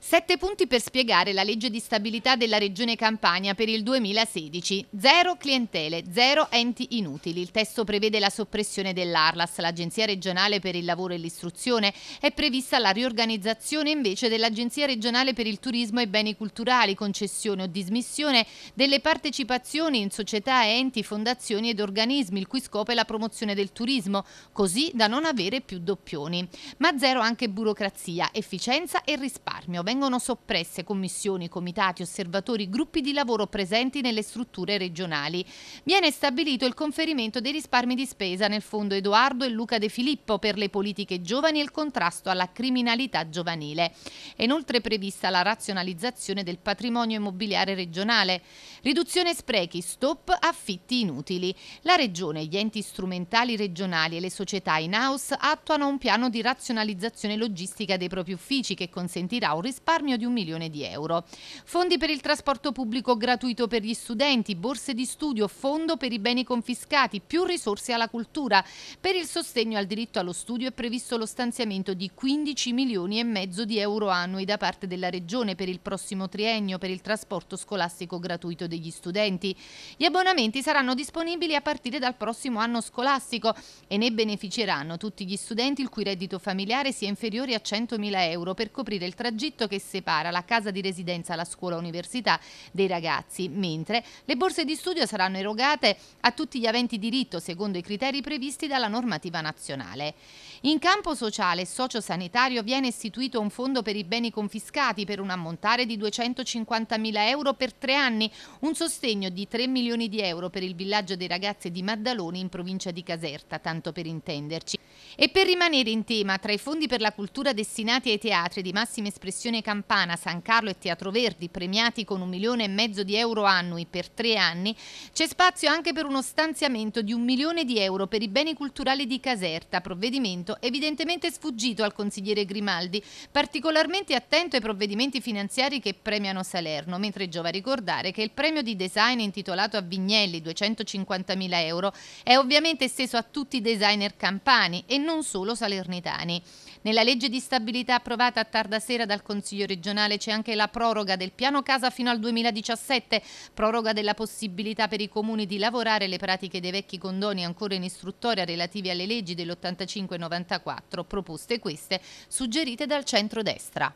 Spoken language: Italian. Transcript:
Sette punti per spiegare la legge di stabilità della Regione Campania per il 2016. Zero clientele, zero enti inutili. Il testo prevede la soppressione dell'Arlas, l'Agenzia regionale per il lavoro e l'istruzione. È prevista la riorganizzazione invece dell'Agenzia regionale per il turismo e beni culturali, concessione o dismissione delle partecipazioni in società, enti, fondazioni ed organismi, il cui scopo è la promozione del turismo, così da non avere più doppioni. Ma zero anche burocrazia, efficienza e risparmio. Vengono vengono soppresse commissioni, comitati, osservatori, gruppi di lavoro presenti nelle strutture regionali. Viene stabilito il conferimento dei risparmi di spesa nel fondo Edoardo e Luca De Filippo per le politiche giovani e il contrasto alla criminalità giovanile. È inoltre prevista la razionalizzazione del patrimonio immobiliare regionale, riduzione sprechi, stop affitti inutili. La Regione, gli enti strumentali regionali e le società in house attuano un piano di razionalizzazione logistica dei propri uffici che consentirà un risparmio risparmio di un milione di euro. Fondi per il trasporto pubblico gratuito per gli studenti, borse di studio, fondo per i beni confiscati, più risorse alla cultura. Per il sostegno al diritto allo studio è previsto lo stanziamento di 15 milioni e mezzo di euro annui da parte della Regione per il prossimo triennio per il trasporto scolastico gratuito degli studenti. Gli abbonamenti saranno disponibili a partire dal prossimo anno scolastico e ne beneficeranno tutti gli studenti il cui reddito familiare sia inferiore a 100.000 euro per coprire il tragitto che separa la casa di residenza, la scuola università dei ragazzi, mentre le borse di studio saranno erogate a tutti gli aventi diritto secondo i criteri previsti dalla normativa nazionale. In campo sociale e sociosanitario viene istituito un fondo per i beni confiscati per un ammontare di 250.000 euro per tre anni, un sostegno di 3 milioni di euro per il villaggio dei ragazzi di Maddaloni in provincia di Caserta, tanto per intenderci. E per rimanere in tema, tra i fondi per la cultura destinati ai teatri di massima espressione Regione Campana, San Carlo e Teatro Verdi, premiati con un milione e mezzo di euro annui per tre anni, c'è spazio anche per uno stanziamento di un milione di euro per i beni culturali di Caserta, provvedimento evidentemente sfuggito al consigliere Grimaldi, particolarmente attento ai provvedimenti finanziari che premiano Salerno, mentre giova ricordare che il premio di design intitolato a Vignelli 250.000 euro è ovviamente esteso a tutti i designer campani e non solo salernitani. Nella legge di stabilità approvata a tarda sera dal Consiglio Consiglio regionale c'è anche la proroga del piano casa fino al 2017, proroga della possibilità per i comuni di lavorare le pratiche dei vecchi condoni ancora in istruttoria relativi alle leggi dell'85 94, proposte queste suggerite dal centrodestra.